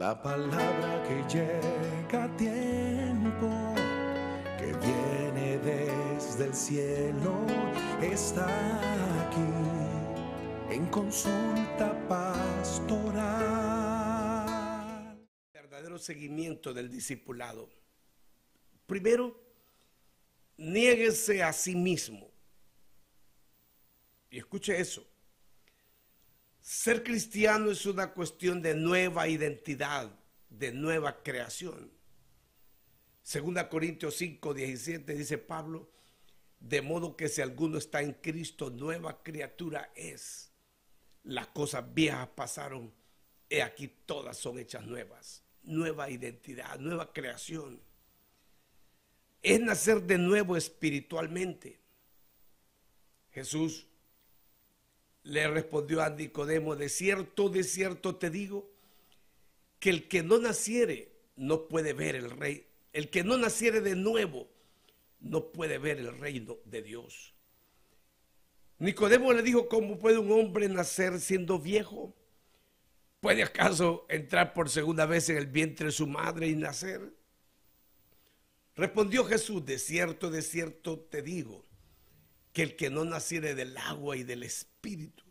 La palabra que llega a tiempo, que viene desde el cielo, está aquí en consulta pastoral. Verdadero seguimiento del discipulado. Primero, niéguese a sí mismo. Y escuche eso. Ser cristiano es una cuestión de nueva identidad, de nueva creación. Segunda Corintios 5, 17 dice Pablo, de modo que si alguno está en Cristo, nueva criatura es. Las cosas viejas pasaron, y aquí todas son hechas nuevas. Nueva identidad, nueva creación. Es nacer de nuevo espiritualmente. Jesús le respondió a Nicodemo, de cierto, de cierto te digo, que el que no naciere no puede ver el rey, el que no naciere de nuevo no puede ver el reino de Dios. Nicodemo le dijo, ¿cómo puede un hombre nacer siendo viejo? ¿Puede acaso entrar por segunda vez en el vientre de su madre y nacer? Respondió Jesús, de cierto, de cierto te digo, que el que no naciere del agua y del espíritu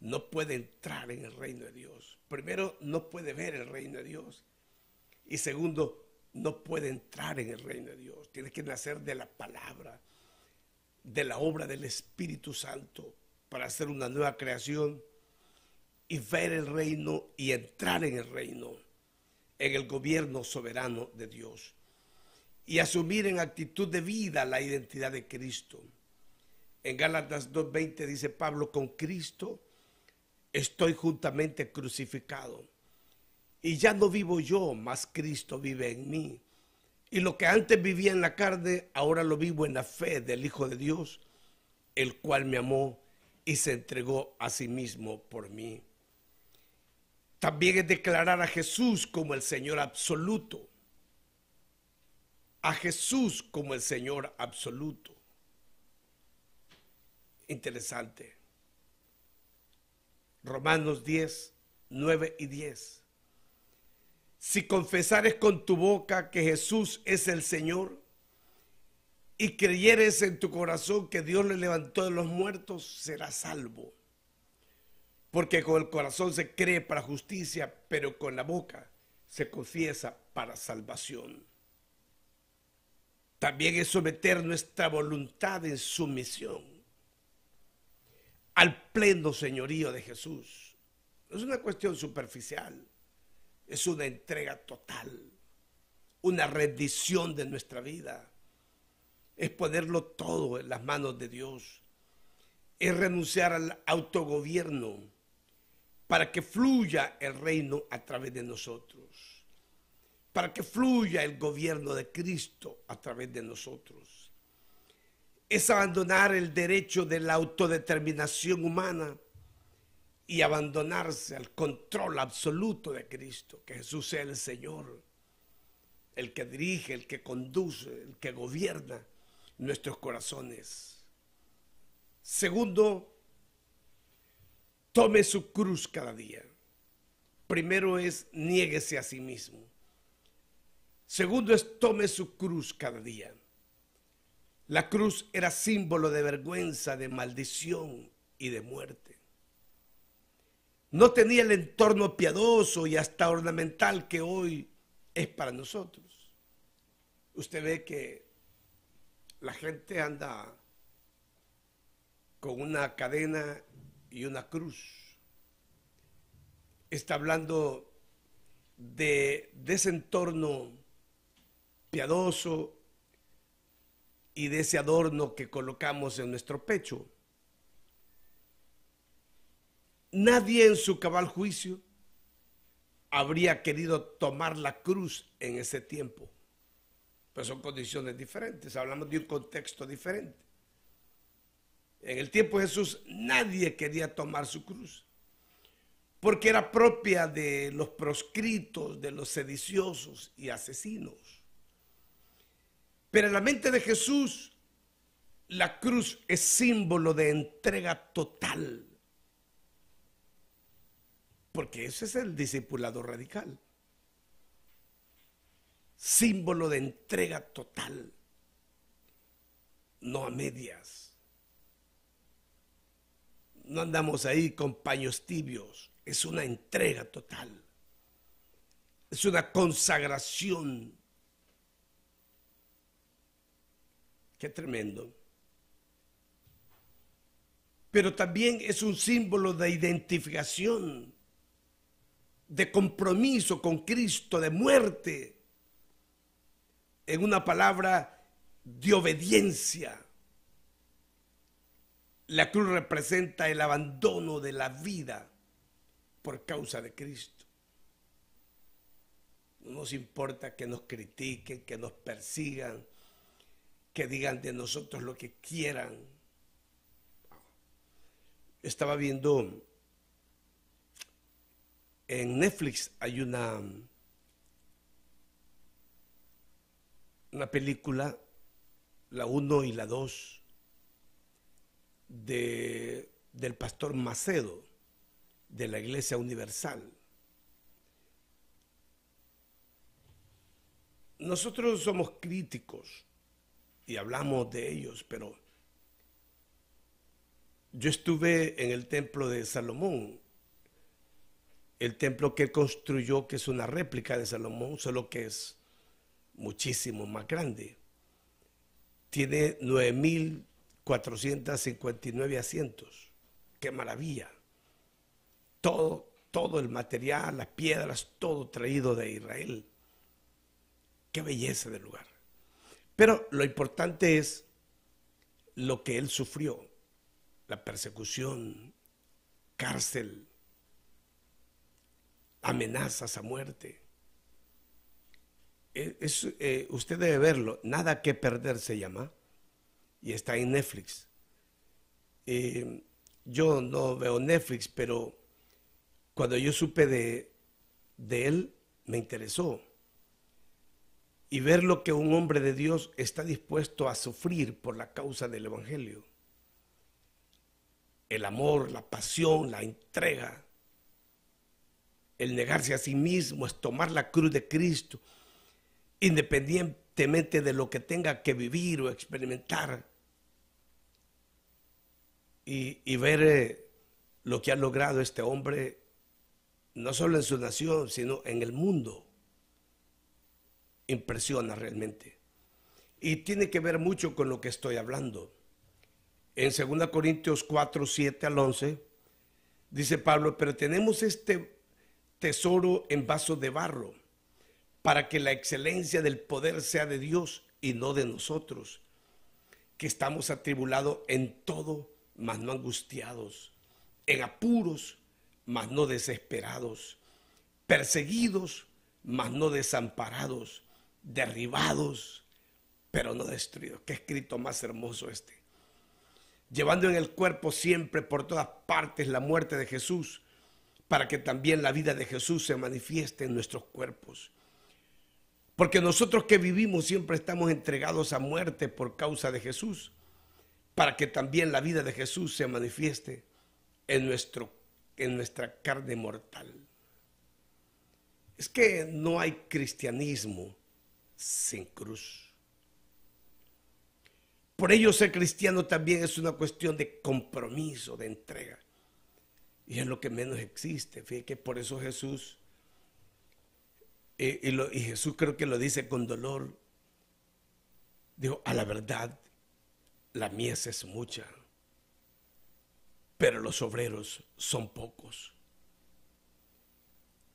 no puede entrar en el reino de Dios. Primero, no puede ver el reino de Dios. Y segundo, no puede entrar en el reino de Dios. Tiene que nacer de la palabra, de la obra del Espíritu Santo para hacer una nueva creación y ver el reino y entrar en el reino, en el gobierno soberano de Dios. Y asumir en actitud de vida la identidad de Cristo en Gálatas 2.20 dice Pablo, con Cristo estoy juntamente crucificado. Y ya no vivo yo, mas Cristo vive en mí. Y lo que antes vivía en la carne, ahora lo vivo en la fe del Hijo de Dios, el cual me amó y se entregó a sí mismo por mí. También es declarar a Jesús como el Señor absoluto. A Jesús como el Señor absoluto interesante. Romanos 10, 9 y 10. Si confesares con tu boca que Jesús es el Señor y creyeres en tu corazón que Dios le levantó de los muertos, serás salvo. Porque con el corazón se cree para justicia, pero con la boca se confiesa para salvación. También es someter nuestra voluntad en sumisión al pleno señorío de Jesús. No es una cuestión superficial, es una entrega total, una rendición de nuestra vida. Es ponerlo todo en las manos de Dios, es renunciar al autogobierno para que fluya el reino a través de nosotros, para que fluya el gobierno de Cristo a través de nosotros es abandonar el derecho de la autodeterminación humana y abandonarse al control absoluto de Cristo, que Jesús sea el Señor, el que dirige, el que conduce, el que gobierna nuestros corazones. Segundo, tome su cruz cada día. Primero es niéguese a sí mismo. Segundo es tome su cruz cada día. La cruz era símbolo de vergüenza, de maldición y de muerte. No tenía el entorno piadoso y hasta ornamental que hoy es para nosotros. Usted ve que la gente anda con una cadena y una cruz. Está hablando de, ese entorno piadoso, y de ese adorno que colocamos en nuestro pecho. Nadie en su cabal juicio habría querido tomar la cruz en ese tiempo. Pero son condiciones diferentes, hablamos de un contexto diferente. En el tiempo de Jesús nadie quería tomar su cruz, porque era propia de los proscritos, de los sediciosos y asesinos. Pero en la mente de Jesús, la cruz es símbolo de entrega total. Porque ese es el discipulado radical. Símbolo de entrega total. No a medias. No andamos ahí con paños tibios. Es una entrega total. Es una consagración Qué tremendo. Pero también es un símbolo de identificación, de compromiso con Cristo, de muerte. En una palabra, de obediencia. La cruz representa el abandono de la vida por causa de Cristo. No nos importa que nos critiquen, que nos persigan, que digan de nosotros lo que quieran. Estaba viendo en Netflix hay una una película la 1 y la 2 de, del pastor Macedo de la Iglesia Universal. Nosotros somos críticos y hablamos de ellos, pero yo estuve en el templo de Salomón, el templo que construyó, que es una réplica de Salomón, solo que es muchísimo más grande. Tiene 9.459 asientos. ¡Qué maravilla! Todo, todo el material, las piedras, todo traído de Israel. ¡Qué belleza del lugar! Pero lo importante es lo que él sufrió, la persecución, cárcel, amenazas a muerte. E-, es, eh, usted debe verlo, Nada que perder se llama, y está en Netflix. Eh, yo no veo Netflix, pero cuando yo supe de él, me interesó y ver lo que un hombre de Dios está dispuesto a sufrir por la causa del Evangelio. El amor, la pasión, la entrega. El negarse a sí mismo es tomar la cruz de Cristo, independientemente de lo que tenga que vivir o experimentar. Y, ver eh, lo que ha logrado este hombre, no solo en su nación, sino en el mundo impresiona realmente. Y tiene que ver mucho con lo que estoy hablando. En 2 Corintios 4, 7 al 11, dice Pablo, pero tenemos este tesoro en vaso de barro, para que la excelencia del poder sea de Dios y no de nosotros, que estamos atribulados en todo, mas no angustiados, en apuros, mas no desesperados, perseguidos, mas no desamparados derribados, pero no destruidos. Qué escrito más hermoso este. Llevando en el cuerpo siempre por todas partes la muerte de Jesús, para que también la vida de Jesús se manifieste en nuestros cuerpos. Porque nosotros que vivimos siempre estamos entregados a muerte por causa de Jesús, para que también la vida de Jesús se manifieste en, nuestro, en nuestra carne mortal. Es que no hay cristianismo sin cruz. Por ello ser cristiano también es una cuestión de compromiso, de entrega. Y es lo que menos existe. Fíjate que por eso Jesús, eh, y, Jesús creo que lo dice con dolor, dijo, a la verdad, la mies es mucha, pero los obreros son pocos.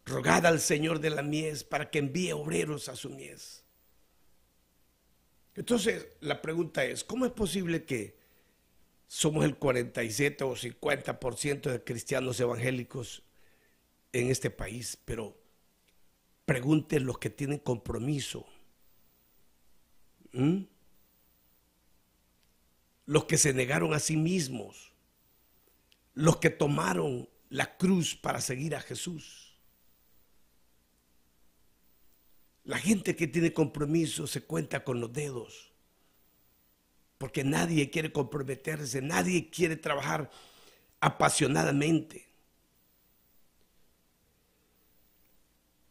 Rogad al Señor de la mies para que envíe obreros a su mies. Entonces, la pregunta es, ¿cómo es posible que somos el 47 o 50% de cristianos evangélicos en este país? Pero pregunten los que tienen compromiso. ¿Mm? Los que se negaron a sí mismos. Los que tomaron la cruz para seguir a Jesús. La gente que tiene compromiso se cuenta con los dedos, porque nadie quiere comprometerse, nadie quiere trabajar apasionadamente.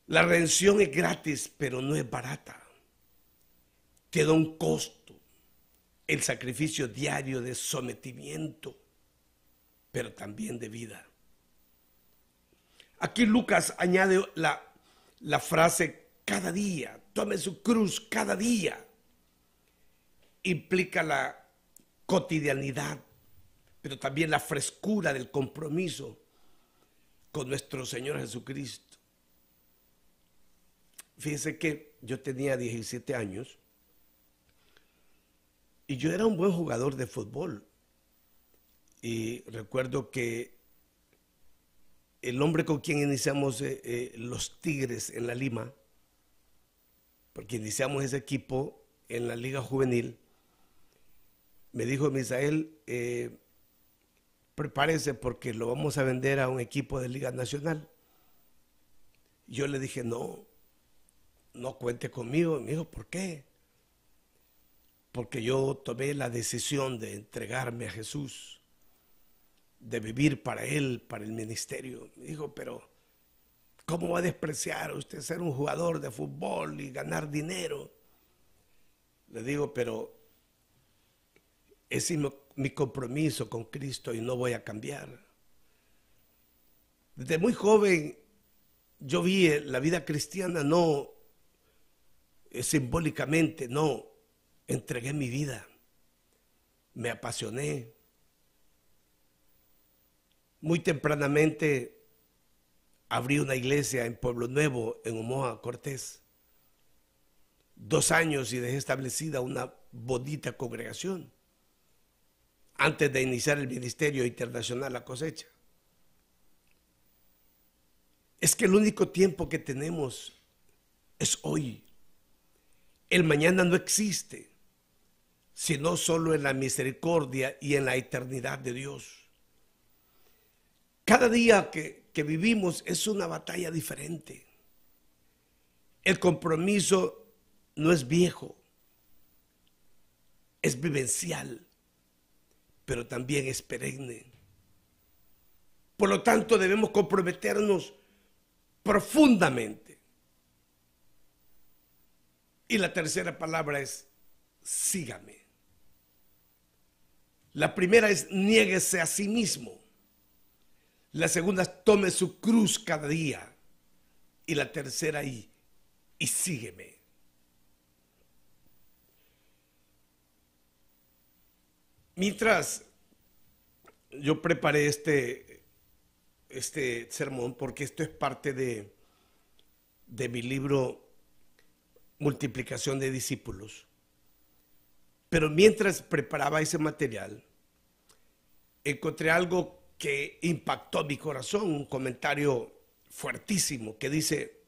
La redención es gratis, pero no es barata. Te da un costo, el sacrificio diario de sometimiento, pero también de vida. Aquí Lucas añade la, la frase cada día, tome su cruz cada día. Implica la cotidianidad, pero también la frescura del compromiso con nuestro Señor Jesucristo. Fíjense que yo tenía 17 años y yo era un buen jugador de fútbol. Y recuerdo que el hombre con quien iniciamos eh, eh, los Tigres en la Lima, porque iniciamos ese equipo en la Liga Juvenil, me dijo Misael, eh, prepárese porque lo vamos a vender a un equipo de Liga Nacional. Yo le dije, no, no cuente conmigo. me dijo, ¿por qué? Porque yo tomé la decisión de entregarme a Jesús, de vivir para Él, para el ministerio. Me dijo, pero ¿Cómo va a despreciar usted ser un jugador de fútbol y ganar dinero? Le digo, pero ese es mi compromiso con Cristo y no voy a cambiar. Desde muy joven yo vi eh, la vida cristiana no eh, simbólicamente, no, entregué mi vida, me apasioné. Muy tempranamente abrí una iglesia en Pueblo Nuevo, en Omoa, Cortés. Dos años y dejé establecida una bonita congregación antes de iniciar el Ministerio Internacional La Cosecha. Es que el único tiempo que tenemos es hoy. El mañana no existe, sino solo en la misericordia y en la eternidad de Dios. Cada día que, que vivimos es una batalla diferente. El compromiso no es viejo, es vivencial, pero también es perenne. Por lo tanto, debemos comprometernos profundamente. Y la tercera palabra es, sígame. La primera es, niéguese a sí mismo. La segunda, tome su cruz cada día. Y la tercera, y, y sígueme. Mientras yo preparé este, este sermón, porque esto es parte de, de mi libro Multiplicación de Discípulos, pero mientras preparaba ese material, encontré algo que impactó mi corazón, un comentario fuertísimo que dice,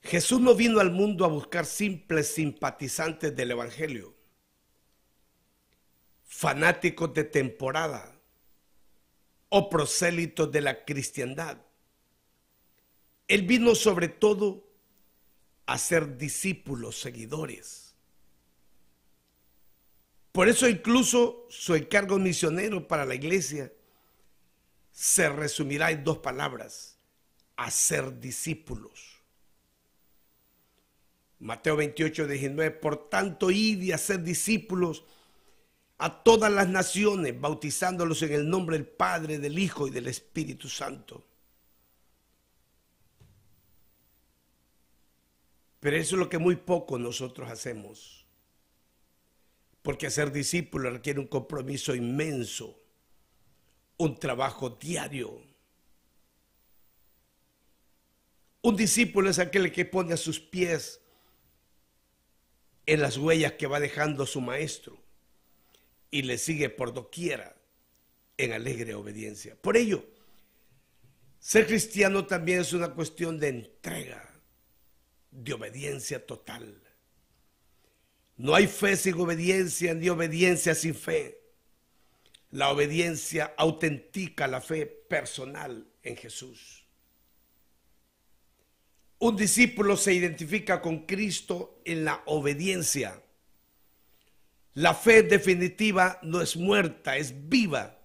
Jesús no vino al mundo a buscar simples simpatizantes del Evangelio, fanáticos de temporada o prosélitos de la cristiandad. Él vino sobre todo a ser discípulos, seguidores. Por eso incluso su encargo misionero para la iglesia se resumirá en dos palabras, hacer discípulos. Mateo 28, 19, por tanto, id y hacer discípulos a todas las naciones, bautizándolos en el nombre del Padre, del Hijo y del Espíritu Santo. Pero eso es lo que muy poco nosotros hacemos, porque hacer discípulos requiere un compromiso inmenso un trabajo diario. Un discípulo es aquel que pone a sus pies en las huellas que va dejando su maestro y le sigue por doquiera en alegre obediencia. Por ello, ser cristiano también es una cuestión de entrega, de obediencia total. No hay fe sin obediencia, ni obediencia sin fe. La obediencia autentica la fe personal en Jesús. Un discípulo se identifica con Cristo en la obediencia. La fe definitiva no es muerta, es viva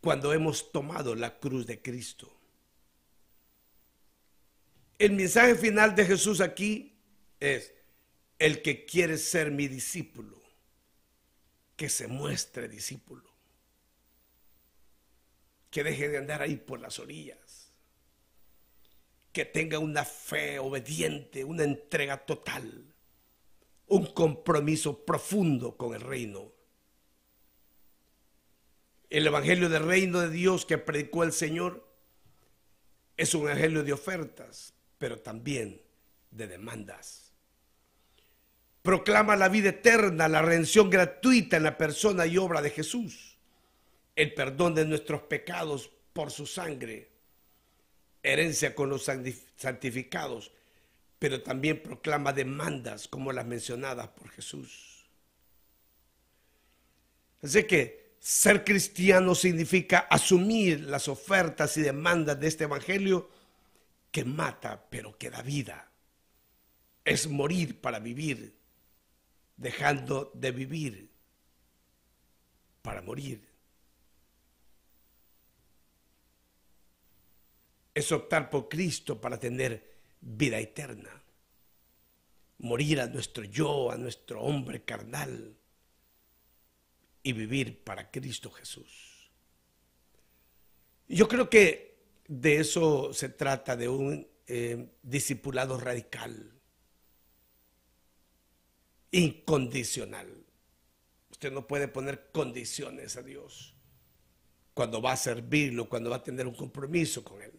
cuando hemos tomado la cruz de Cristo. El mensaje final de Jesús aquí es, el que quiere ser mi discípulo, que se muestre discípulo que deje de andar ahí por las orillas, que tenga una fe obediente, una entrega total, un compromiso profundo con el reino. El Evangelio del Reino de Dios que predicó el Señor es un Evangelio de ofertas, pero también de demandas. Proclama la vida eterna, la redención gratuita en la persona y obra de Jesús el perdón de nuestros pecados por su sangre, herencia con los santificados, pero también proclama demandas como las mencionadas por Jesús. Así que ser cristiano significa asumir las ofertas y demandas de este Evangelio que mata pero que da vida. Es morir para vivir, dejando de vivir para morir. es optar por Cristo para tener vida eterna. Morir a nuestro yo, a nuestro hombre carnal y vivir para Cristo Jesús. Yo creo que de eso se trata, de un eh, discipulado radical, incondicional. Usted no puede poner condiciones a Dios cuando va a servirlo, cuando va a tener un compromiso con Él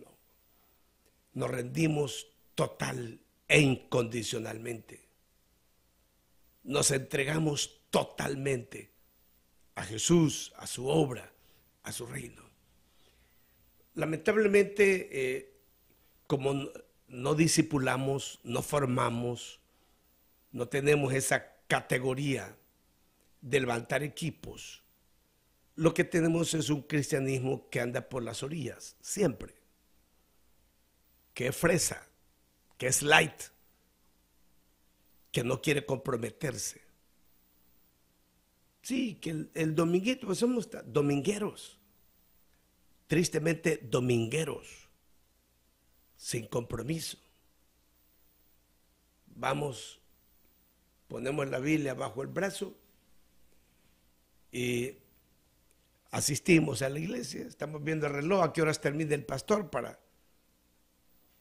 nos rendimos total e incondicionalmente. Nos entregamos totalmente a Jesús, a su obra, a su reino. Lamentablemente, eh, como no, disipulamos, discipulamos, no formamos, no tenemos esa categoría de levantar equipos, lo que tenemos es un cristianismo que anda por las orillas, siempre que es fresa, que es light, que no quiere comprometerse. Sí, que el, dominguito, pues somos domingueros, tristemente domingueros, sin compromiso. Vamos, ponemos la Biblia bajo el brazo y asistimos a la iglesia, estamos viendo el reloj, a qué horas termina el pastor para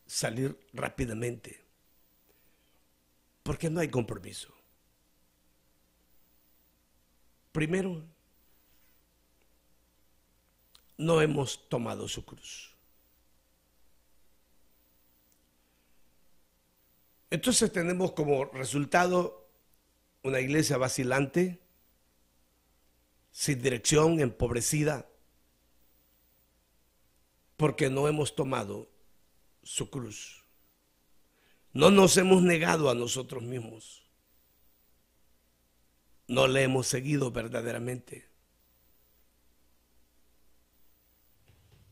salir rápidamente, porque no hay compromiso. Primero, no hemos tomado su cruz. Entonces tenemos como resultado una iglesia vacilante, sin dirección, empobrecida, porque no hemos tomado su cruz. No nos hemos negado a nosotros mismos. No le hemos seguido verdaderamente.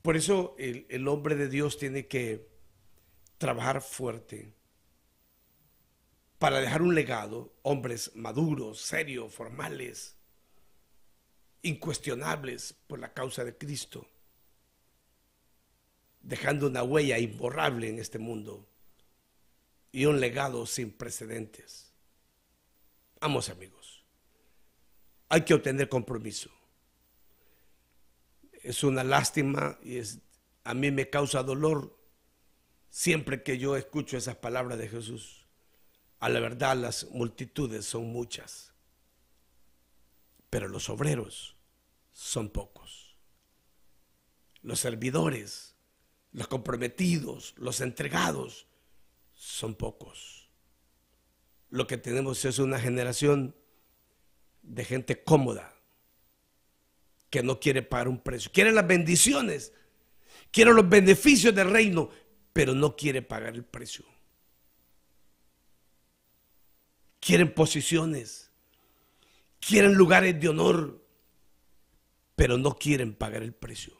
Por eso el, hombre de Dios tiene que trabajar fuerte para dejar un legado, hombres maduros, serios, formales, incuestionables por la causa de Cristo dejando una huella imborrable en este mundo y un legado sin precedentes. Vamos amigos, hay que obtener compromiso. Es una lástima y es, a mí me causa dolor siempre que yo escucho esas palabras de Jesús. A la verdad las multitudes son muchas, pero los obreros son pocos. Los servidores los comprometidos, los entregados, son pocos. Lo que tenemos es una generación de gente cómoda, que no quiere pagar un precio. Quiere las bendiciones, quiere los beneficios del reino, pero no quiere pagar el precio. Quieren posiciones, quieren lugares de honor, pero no quieren pagar el precio.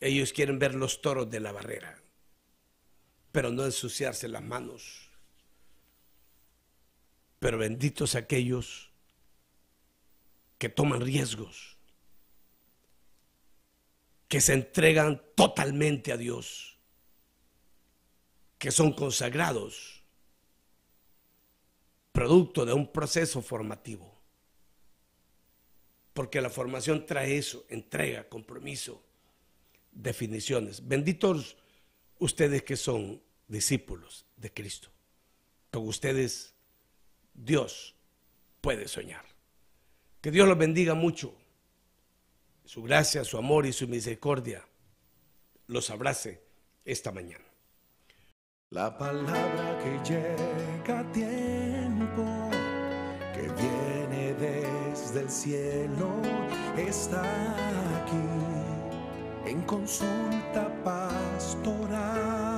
Ellos quieren ver los toros de la barrera, pero no ensuciarse las manos. Pero benditos aquellos que toman riesgos, que se entregan totalmente a Dios, que son consagrados, producto de un proceso formativo. Porque la formación trae eso, entrega, compromiso, definiciones. Benditos ustedes que son discípulos de Cristo. Con ustedes Dios puede soñar. Que Dios los bendiga mucho. Su gracia, su amor y su misericordia los abrace esta mañana. La palabra que llega a tiempo, que viene desde el cielo, está aquí en consulta pastoral.